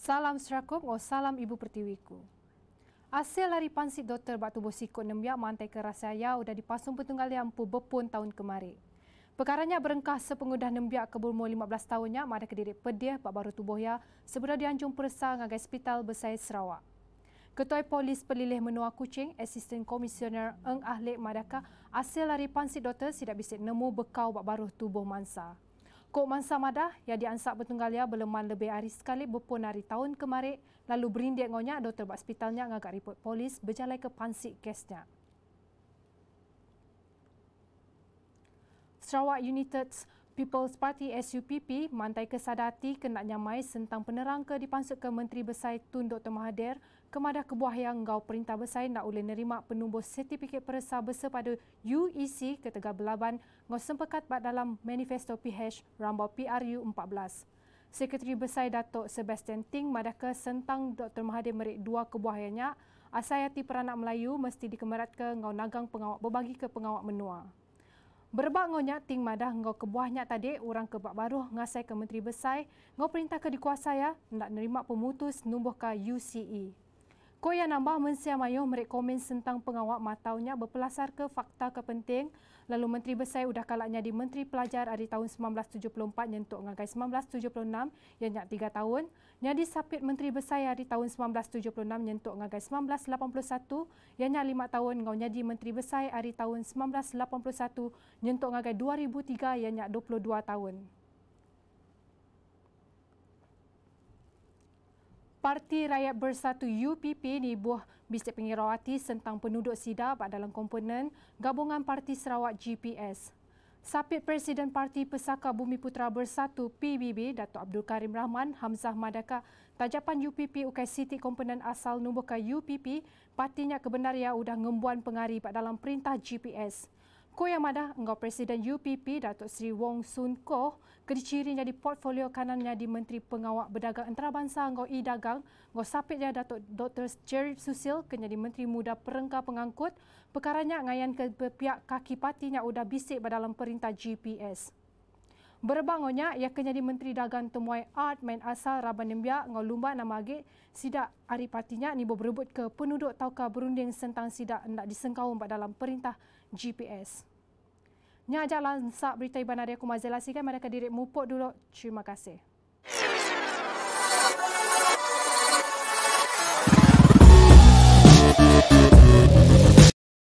Salam Serakum oh salam Ibu Pertiwiku. Hasil lari pansit Dr. Batu Bosikot Nembiak mantai ke Rasaya sudah dipasung petunggal yang pu bepun tahun kemarin. Perkaranya berengkah sepengudah Nembiak ke Bulmo 15 tahunnya mada kediri pedih Pak Baru Tubuh ya, sebelum dianjung persa ngagai hospital besai Sarawak. Ketua Polis Pelilih Menua kucing, Assistant Commissioner Eng Ahli Madaka, hasil lari pansit doktor tidak bisa nemu bekau Pak Baru Tubuh Mansa. Kok Mansa Madah yang diansak bertunggalia ya, berleman lebih hari sekali berpun hari tahun kemarin lalu berindik ngonya doktor buat hospitalnya ngagak report polis berjalan ke pansik kesnya. Sarawak United People's Party SUPP mantai kesadati kena nyamai sentang penerang ke dipansut ke Menteri Besar Tun Dr. Mahathir kemadah kebuah yang engkau perintah besar nak boleh nerima penumbuh sertifikat peresa besar pada UEC ketegah Belaban ngau sempekat bat dalam manifesto PH Rambau PRU 14. Sekretari Besar Datuk Sebastian Ting madaka sentang Dr. Mahathir merik dua kebuahannya, asayati peranak Melayu mesti dikemerat ke ngau nagang pengawak berbagi ke pengawak menua. Berbak ngonya ting madah ngau kebuahnya tadi orang kebak baru ngasai ke Menteri Besai ngau perintah ke dikuasa ya nak nerima pemutus numbuh ke UCE. Koya nambah Mensia Mayoh merekomen tentang pengawak matanya berpelasar ke fakta kepenting. Lalu Menteri Besai sudah kalaknya di Menteri Pelajar dari tahun 1974 nyentuk ngagai 1976 yang nyak tiga tahun. Nya disapit Menteri besar dari tahun 1976 nyentuk ngagai 1981 yang nyak lima tahun ngau nyadi Menteri besar dari tahun 1981 nyentuk ngagai 2003 yang nyak 22 tahun. Parti Rakyat Bersatu UPP ni buah Bistik Pengirawati tentang penduduk sida pak dalam komponen gabungan Parti Sarawak GPS. Sapit Presiden Parti Pesaka Bumi Putra Bersatu PBB Datuk Abdul Karim Rahman Hamzah Madaka tajapan UPP Ukai Siti komponen asal Nubuka UPP patinya kebenar ya udah ngembuan pengari pak dalam perintah GPS. Ko Yang Madah Engkau Presiden UPP Datuk Seri Wong Sun Koh kediciri jadi portfolio kanannya di Menteri Pengawak Berdagang Antarabangsa Engkau E Dagang Engkau Sapit ya Datuk Dr. Jerry Susil kena jadi Menteri Muda Perengka Pengangkut perkaranya ngayan ke pihak kaki patinya udah bisik dalam perintah GPS. Berbangunnya ia kena di Menteri Dagang Temuai Art Main Asal Raban Nembia ngau lumba nama age sidak hari partinya ni berebut ke penduduk tauka berunding sentang sidak tidak disengkau empat dalam perintah GPS. Nya jalan berita ibanaria Kumazela mazelasi kan mereka direk mupuk dulu. Terima kasih.